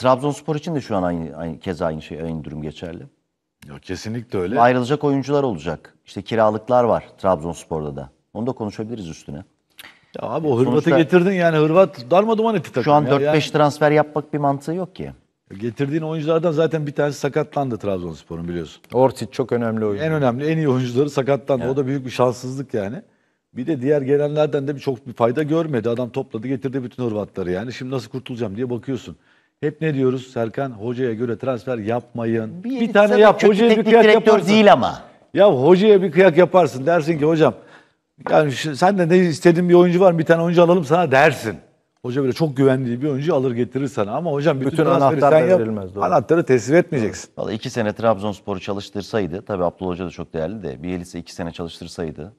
Trabzonspor için de şu an aynı, aynı kez aynı şey aynı durum geçerli. Ya kesinlikle öyle. Ayrılacak oyuncular olacak. İşte kiralıklar var Trabzonspor'da da. Onu da konuşabiliriz üstüne. Ya abi o Hırvat'ı Sonuçta- getirdin yani Hırvat darmaduman etti takım. Şu an ya. 4-5 Yani transfer yapmak bir mantığı yok ki. getirdiğin oyunculardan zaten bir tanesi sakatlandı Trabzonspor'un biliyorsun. Ortiz çok önemli oyuncu. En önemli, en iyi oyuncuları sakatlandı. O da büyük bir şanssızlık yani. Bir de diğer gelenlerden de bir çok bir fayda görmedi. Adam topladı getirdi bütün Hırvatları yani. Şimdi nasıl kurtulacağım diye bakıyorsun. Hep ne diyoruz Serkan? Hocaya göre transfer yapmayın. Bir, bir tane yap. Hocaya bir kıyak yaparsın. değil ama. Ya hocaya bir kıyak yaparsın. Dersin ki hocam yani şu, sen de ne istediğin bir oyuncu var mı? Bir tane oyuncu alalım sana dersin. Hoca böyle çok güvendiği bir oyuncu alır getirir sana. Ama hocam bütün, bütün anahtar sen yap. Verilmez, doğru. Anahtarı teslim etmeyeceksin. Valla iki sene Trabzonspor'u çalıştırsaydı. Tabii Abdullah Hoca da çok değerli de. Bir Bielitse iki sene çalıştırsaydı.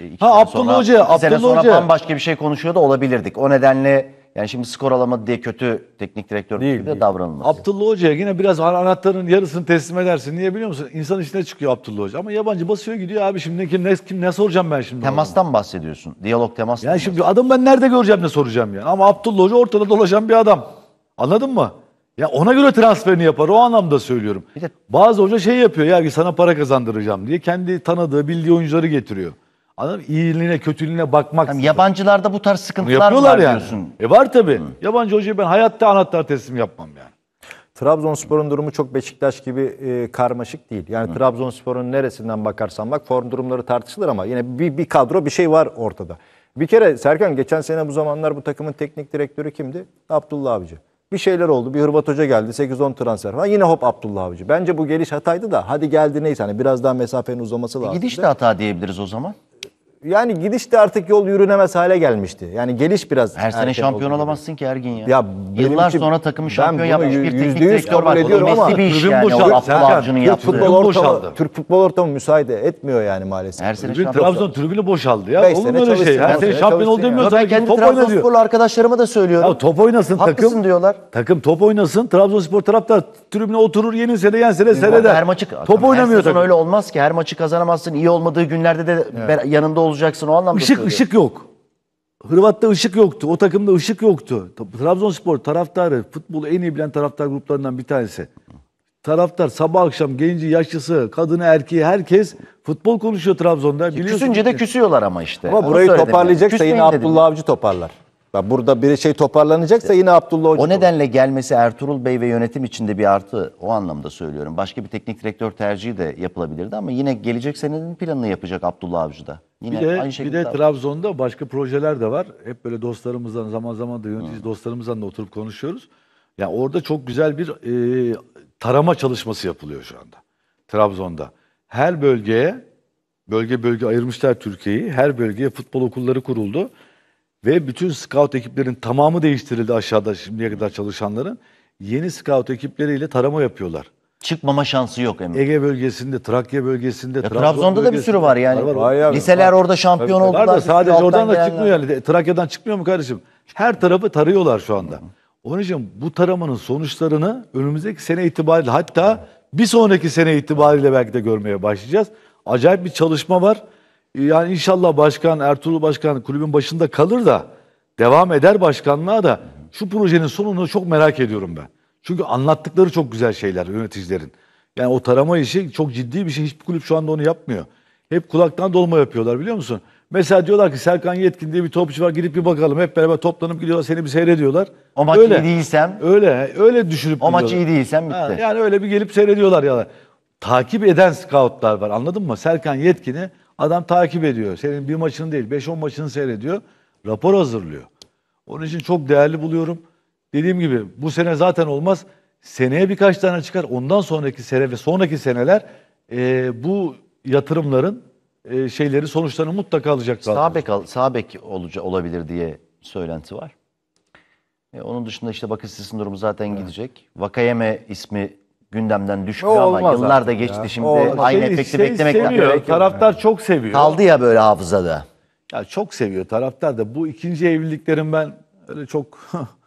E, iki ha Abdullah sonra, Hoca. Abdullah sene sonra Hoca. bambaşka bir şey konuşuyor da olabilirdik. O nedenle yani şimdi skor alamadı diye kötü teknik direktör değil, gibi de değil. davranılmaz. Abdullah Hoca'ya yine biraz anahtarın yarısını teslim edersin. Niye biliyor musun? İnsan içine çıkıyor Abdullah Hoca. Ama yabancı basıyor gidiyor abi şimdi kim ne, kim, ne soracağım ben şimdi? Temastan bahsediyorsun. Diyalog temas. Yani şimdi adam ben nerede göreceğim ne soracağım yani. Ama Abdullah Hoca ortada dolaşan bir adam. Anladın mı? Ya ona göre transferini yapar. O anlamda söylüyorum. Bir de... Bazı hoca şey yapıyor ya ki sana para kazandıracağım diye kendi tanıdığı, bildiği oyuncuları getiriyor. Adam mı? İyiliğine, kötülüğüne bakmak. Yani yabancılarda bu tarz sıkıntılar var yani. diyorsun. E var tabii. Hı. Yabancı hocaya ben hayatta anahtar teslim yapmam yani. Trabzonspor'un durumu çok Beşiktaş gibi e, karmaşık değil. Yani Trabzonspor'un neresinden bakarsan bak form durumları tartışılır ama yine bir, bir kadro bir şey var ortada. Bir kere Serkan geçen sene bu zamanlar bu takımın teknik direktörü kimdi? Abdullah Avcı. Bir şeyler oldu. Bir Hırvat Hoca geldi. 8-10 transfer falan. Yine hop Abdullah Avcı. Bence bu geliş hataydı da hadi geldi neyse. Hani biraz daha mesafenin uzaması e lazım. Gidiş de hata diyebiliriz o zaman yani gidiş de artık yol yürünemez hale gelmişti. Yani geliş biraz. Her sene şampiyon oldu. olamazsın ki Ergin ya. ya Yıllar benimki- sonra takımı şampiyon bunu yapmış bir teknik direktör var. Bu ama bir iş yani. boşaldı. O Abdullah Türk futbol ortamı, boşaldı. Türk futbol ortamı müsaade etmiyor yani maalesef. Her sene şampiyon. Trabzon tribünü boşaldı ya. Olur mu öyle şey? Her sene şampiyon ol çalışsın Ben kendi Top arkadaşlarıma da söylüyorum. Ya top oynasın Haklısın diyorlar. Takım top oynasın. Trabzonspor taraftar tribüne oturur yenilse de yense de Her maçı Top her oynamıyor sezon öyle olmaz ki. Her maçı kazanamazsın. İyi olmadığı günlerde de ber- yanında olacaksın o anlamda Işık söylüyorum. ışık yok. Hırvat'ta ışık yoktu. O takımda ışık yoktu. Trabzonspor taraftarı futbolu en iyi bilen taraftar gruplarından bir tanesi. Taraftar sabah akşam genci, yaşlısı, kadını, erkeği herkes futbol konuşuyor Trabzon'da. Küsünce de küsüyorlar ama işte. Ama burayı toparlayacaksa yani. yine Abdullah Avcı toparlar. burada bir şey toparlanacaksa yine Abdullah Hoca. O nedenle gelmesi Ertuğrul Bey ve yönetim içinde bir artı o anlamda söylüyorum. Başka bir teknik direktör tercihi de yapılabilirdi ama yine gelecek senenin planını yapacak Abdullah Avcı'da. Yine bir de, aynı şekilde. Bir de Trabzon'da başka projeler de var. Hep böyle dostlarımızdan zaman zaman da yönetici Hı. dostlarımızdan da oturup konuşuyoruz. Ya yani orada çok güzel bir e, tarama çalışması yapılıyor şu anda. Trabzon'da. Her bölgeye bölge bölge ayırmışlar Türkiye'yi. Her bölgeye futbol okulları kuruldu. Ve bütün scout ekiplerin tamamı değiştirildi aşağıda şimdiye kadar çalışanların. Yeni scout ekipleriyle tarama yapıyorlar. Çıkmama şansı yok Emre. Ege bölgesinde, Trakya bölgesinde, Ya, Trabzon'da, da bir sürü var yani. Var, var. Var ya. Liseler orada şampiyon Tabii, tabii. oldular. Var da sadece alttan oradan da çıkmıyor yani. Trakya'dan çıkmıyor mu kardeşim? Her tarafı tarıyorlar şu anda. Onun için bu taramanın sonuçlarını önümüzdeki sene itibariyle hatta bir sonraki sene itibariyle belki de görmeye başlayacağız. Acayip bir çalışma var. Yani inşallah başkan, Ertuğrul Başkan kulübün başında kalır da devam eder başkanlığa da şu projenin sonunu çok merak ediyorum ben. Çünkü anlattıkları çok güzel şeyler yöneticilerin. Yani o tarama işi çok ciddi bir şey. Hiçbir kulüp şu anda onu yapmıyor. Hep kulaktan dolma yapıyorlar biliyor musun? Mesela diyorlar ki Serkan Yetkin diye bir topçu var gidip bir bakalım. Hep beraber toplanıp gidiyorlar seni bir seyrediyorlar. O maç öyle, iyi değilsem. Öyle öyle düşünüp O maç iyi değilsem bitti. Ha, yani öyle bir gelip seyrediyorlar ya. Takip eden scoutlar var anladın mı? Serkan Yetkin'i adam takip ediyor. Senin bir maçını değil 5-10 maçını seyrediyor. Rapor hazırlıyor. Onun için çok değerli buluyorum. Dediğim gibi bu sene zaten olmaz. Seneye birkaç tane çıkar. Ondan sonraki sene ve sonraki seneler e, bu yatırımların e, şeyleri sonuçlarını mutlaka alacak. Sabek al, sabek olaca, olabilir diye söylenti var. E, onun dışında işte bakış sizin durumu zaten evet. gidecek. Vakayeme ismi gündemden düşmüyor o ama yıllar da geçti ya. şimdi o, aynı şey, efekti şey beklemek seviyor, lazım. Taraftar yani. çok seviyor. Kaldı ya böyle hafızada. Ya çok seviyor taraftar da bu ikinci evliliklerin ben öyle çok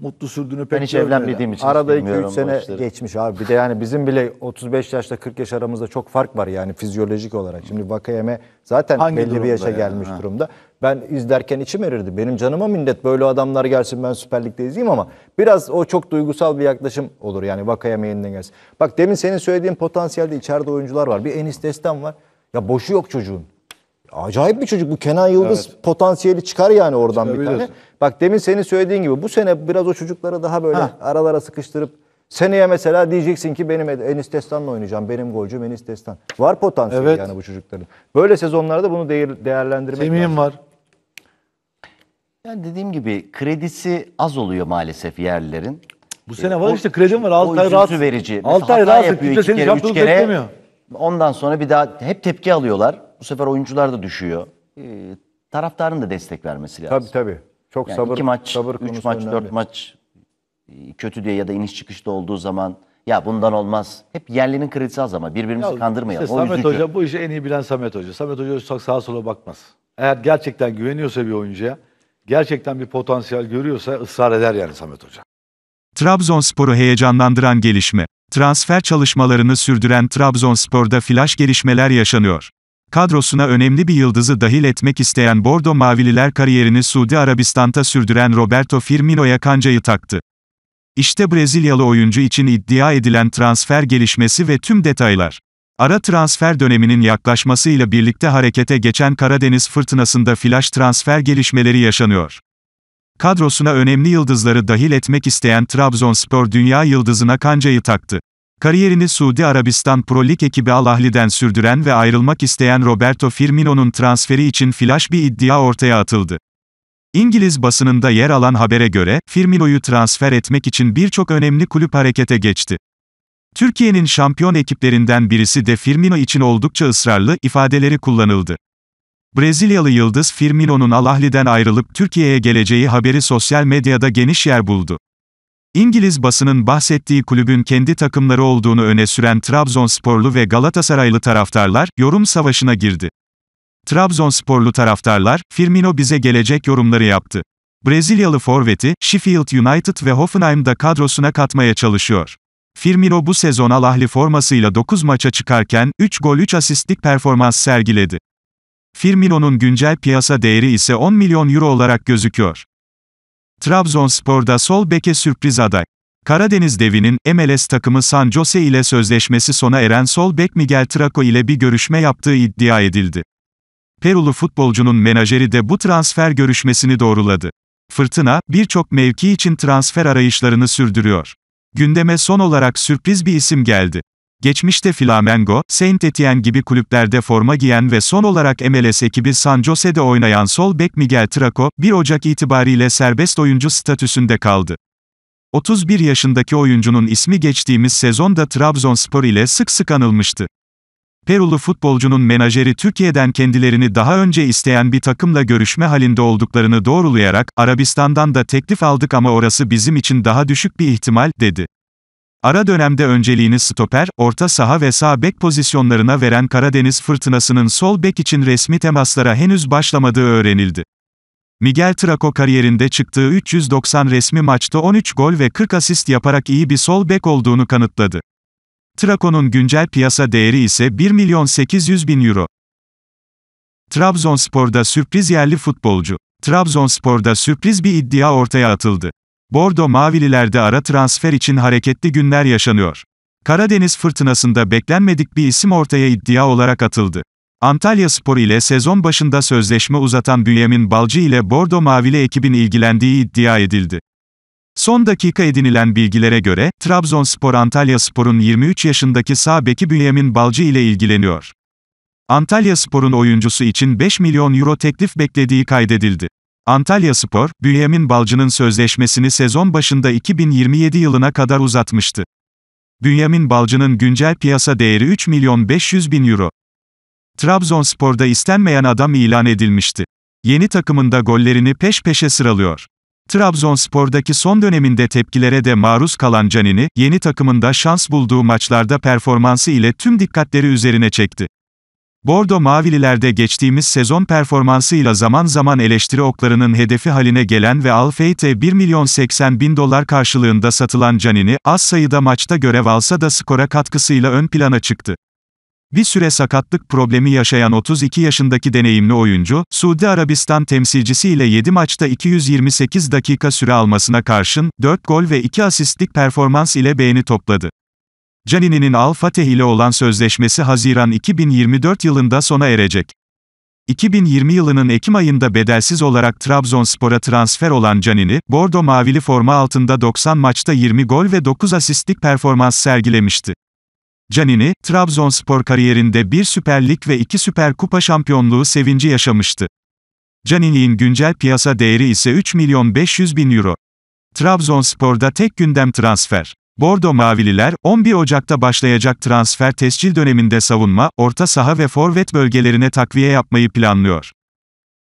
mutlu sürdüğünü pek Ben hiç evlenmediğim için Arada 2-3 sene işleri. geçmiş abi. Bir de yani bizim bile 35 yaşla 40 yaş aramızda çok fark var yani fizyolojik olarak. Şimdi Vakayeme zaten Hangi belli bir yaşa yani? gelmiş Ha. durumda. Ben izlerken içim erirdi. Benim canıma minnet böyle adamlar gelsin ben Süper Lig'de izleyeyim ama biraz o çok duygusal bir yaklaşım olur yani Vakayeme yeniden gelsin. Bak demin senin söylediğin potansiyelde içeride oyuncular var. Bir Enis Destan var. Ya boşu yok çocuğun. Acayip bir çocuk bu Kenan Yıldız evet. potansiyeli çıkar yani oradan bir tane. Bak demin senin söylediğin gibi bu sene biraz o çocukları daha böyle Heh. aralara sıkıştırıp seneye mesela diyeceksin ki benim Enis Destan'la oynayacağım. Benim golcüm Enis Destan. Var potansiyeli evet. yani bu çocukların. Böyle sezonlarda bunu değer, değerlendirmek Semih'in lazım. var. Yani dediğim gibi kredisi az oluyor maalesef yerlilerin. Bu sene var o, işte kredim var. Altay rahat. verici. Altay rahat. Yapıyor, iki kere, üç kere. Beklemiyor. Ondan sonra bir daha hep tepki alıyorlar. Bu sefer oyuncular da düşüyor. E, taraftarın da destek vermesi lazım. Tabii tabii. Çok yani sabır. İki maç, sabır üç maç, önemli. dört maç e, kötü diye ya da iniş çıkışta olduğu zaman ya bundan olmaz. Hep yerlinin kredisi az ama birbirimizi ya, kandırmayalım. Işte, o Samet Hoca bu işi en iyi bilen Samet Hoca. Samet Hoca çok sağa sola bakmaz. Eğer gerçekten güveniyorsa bir oyuncuya, gerçekten bir potansiyel görüyorsa ısrar eder yani Samet Hoca. Trabzonspor'u heyecanlandıran gelişme. Transfer çalışmalarını sürdüren Trabzonspor'da flaş gelişmeler yaşanıyor. Kadrosuna önemli bir yıldızı dahil etmek isteyen Bordo Mavililer kariyerini Suudi Arabistan'da sürdüren Roberto Firmino'ya kancayı taktı. İşte Brezilyalı oyuncu için iddia edilen transfer gelişmesi ve tüm detaylar. Ara transfer döneminin yaklaşmasıyla birlikte harekete geçen Karadeniz fırtınasında flash transfer gelişmeleri yaşanıyor. Kadrosuna önemli yıldızları dahil etmek isteyen Trabzonspor dünya yıldızına kancayı taktı. Kariyerini Suudi Arabistan Pro Lig ekibi Al Ahli'den sürdüren ve ayrılmak isteyen Roberto Firmino'nun transferi için flash bir iddia ortaya atıldı. İngiliz basınında yer alan habere göre, Firmino'yu transfer etmek için birçok önemli kulüp harekete geçti. Türkiye'nin şampiyon ekiplerinden birisi de Firmino için oldukça ısrarlı ifadeleri kullanıldı. Brezilyalı yıldız Firmino'nun Al Ahli'den ayrılıp Türkiye'ye geleceği haberi sosyal medyada geniş yer buldu. İngiliz basının bahsettiği kulübün kendi takımları olduğunu öne süren Trabzonsporlu ve Galatasaraylı taraftarlar, yorum savaşına girdi. Trabzonsporlu taraftarlar, Firmino bize gelecek yorumları yaptı. Brezilyalı forveti, Sheffield United ve Hoffenheim'da kadrosuna katmaya çalışıyor. Firmino bu sezon Al Ahli formasıyla 9 maça çıkarken, 3 gol 3 asistlik performans sergiledi. Firmino'nun güncel piyasa değeri ise 10 milyon euro olarak gözüküyor. Trabzonspor'da sol beke sürpriz aday. Karadeniz devinin, MLS takımı San Jose ile sözleşmesi sona eren sol bek Miguel Traco ile bir görüşme yaptığı iddia edildi. Perulu futbolcunun menajeri de bu transfer görüşmesini doğruladı. Fırtına, birçok mevki için transfer arayışlarını sürdürüyor. Gündeme son olarak sürpriz bir isim geldi. Geçmişte Flamengo, Saint Etienne gibi kulüplerde forma giyen ve son olarak MLS ekibi San Jose'de oynayan sol bek Miguel Traco, 1 Ocak itibariyle serbest oyuncu statüsünde kaldı. 31 yaşındaki oyuncunun ismi geçtiğimiz sezonda Trabzonspor ile sık sık anılmıştı. Perulu futbolcunun menajeri Türkiye'den kendilerini daha önce isteyen bir takımla görüşme halinde olduklarını doğrulayarak, Arabistan'dan da teklif aldık ama orası bizim için daha düşük bir ihtimal, dedi. Ara dönemde önceliğini stoper, orta saha ve sağ bek pozisyonlarına veren Karadeniz fırtınasının sol bek için resmi temaslara henüz başlamadığı öğrenildi. Miguel Trako kariyerinde çıktığı 390 resmi maçta 13 gol ve 40 asist yaparak iyi bir sol bek olduğunu kanıtladı. Trako'nun güncel piyasa değeri ise 1 milyon 800 bin euro. Trabzonspor'da sürpriz yerli futbolcu. Trabzonspor'da sürpriz bir iddia ortaya atıldı. Bordo Mavililerde ara transfer için hareketli günler yaşanıyor. Karadeniz fırtınasında beklenmedik bir isim ortaya iddia olarak atıldı. Antalya Spor ile sezon başında sözleşme uzatan Bünyamin Balcı ile Bordo Mavili ekibin ilgilendiği iddia edildi. Son dakika edinilen bilgilere göre, Trabzonspor Antalya Spor'un 23 yaşındaki sağ beki Bünyamin Balcı ile ilgileniyor. Antalya Spor'un oyuncusu için 5 milyon euro teklif beklediği kaydedildi. Antalya Spor, Bünyamin Balcı'nın sözleşmesini sezon başında 2027 yılına kadar uzatmıştı. Bünyamin Balcı'nın güncel piyasa değeri 3 milyon 500 bin euro. Trabzonspor'da istenmeyen adam ilan edilmişti. Yeni takımında gollerini peş peşe sıralıyor. Trabzonspor'daki son döneminde tepkilere de maruz kalan Canini, yeni takımında şans bulduğu maçlarda performansı ile tüm dikkatleri üzerine çekti. Bordo Mavililerde geçtiğimiz sezon performansıyla zaman zaman eleştiri oklarının hedefi haline gelen ve Alfeite 1 milyon 80 bin dolar karşılığında satılan Canini, az sayıda maçta görev alsa da skora katkısıyla ön plana çıktı. Bir süre sakatlık problemi yaşayan 32 yaşındaki deneyimli oyuncu, Suudi Arabistan temsilcisiyle 7 maçta 228 dakika süre almasına karşın, 4 gol ve 2 asistlik performans ile beğeni topladı. Canini'nin Al-Fateh ile olan sözleşmesi Haziran 2024 yılında sona erecek. 2020 yılının Ekim ayında bedelsiz olarak Trabzonspor'a transfer olan Canini, Bordo Mavili forma altında 90 maçta 20 gol ve 9 asistlik performans sergilemişti. Canini, Trabzonspor kariyerinde bir Süper Lig ve iki Süper Kupa şampiyonluğu sevinci yaşamıştı. Canini'nin güncel piyasa değeri ise 3 milyon 500 bin euro. Trabzonspor'da tek gündem transfer. Bordo Mavililer, 11 Ocak'ta başlayacak transfer tescil döneminde savunma, orta saha ve forvet bölgelerine takviye yapmayı planlıyor.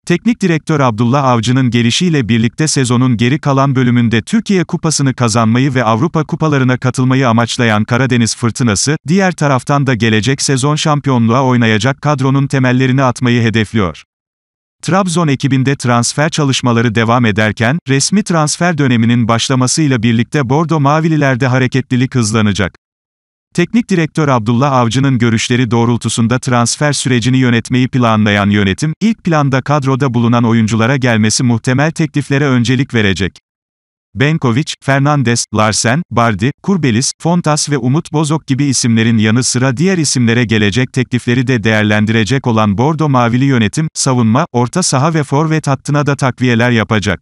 Teknik direktör Abdullah Avcı'nın gelişiyle birlikte sezonun geri kalan bölümünde Türkiye Kupası'nı kazanmayı ve Avrupa Kupalarına katılmayı amaçlayan Karadeniz Fırtınası, diğer taraftan da gelecek sezon şampiyonluğa oynayacak kadronun temellerini atmayı hedefliyor. Trabzon ekibinde transfer çalışmaları devam ederken, resmi transfer döneminin başlamasıyla birlikte Bordo Mavililerde hareketlilik hızlanacak. Teknik direktör Abdullah Avcı'nın görüşleri doğrultusunda transfer sürecini yönetmeyi planlayan yönetim, ilk planda kadroda bulunan oyunculara gelmesi muhtemel tekliflere öncelik verecek. Benkoviç, Fernandes, Larsen, Bardi, Kurbelis, Fontas ve Umut Bozok gibi isimlerin yanı sıra diğer isimlere gelecek teklifleri de değerlendirecek olan Bordo Mavili yönetim, savunma, orta saha ve forvet hattına da takviyeler yapacak.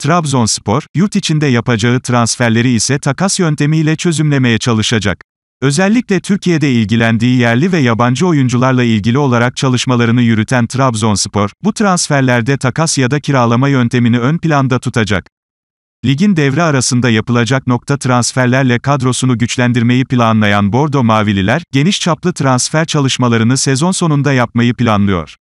Trabzonspor, yurt içinde yapacağı transferleri ise takas yöntemiyle çözümlemeye çalışacak. Özellikle Türkiye'de ilgilendiği yerli ve yabancı oyuncularla ilgili olarak çalışmalarını yürüten Trabzonspor, bu transferlerde takas ya da kiralama yöntemini ön planda tutacak. Ligin devre arasında yapılacak nokta transferlerle kadrosunu güçlendirmeyi planlayan Bordo Mavililer, geniş çaplı transfer çalışmalarını sezon sonunda yapmayı planlıyor.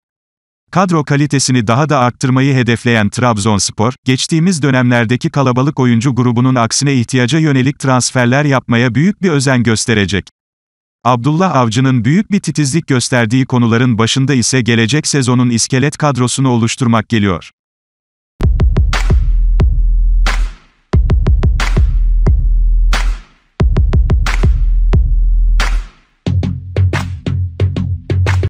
Kadro kalitesini daha da arttırmayı hedefleyen Trabzonspor, geçtiğimiz dönemlerdeki kalabalık oyuncu grubunun aksine ihtiyaca yönelik transferler yapmaya büyük bir özen gösterecek. Abdullah Avcı'nın büyük bir titizlik gösterdiği konuların başında ise gelecek sezonun iskelet kadrosunu oluşturmak geliyor.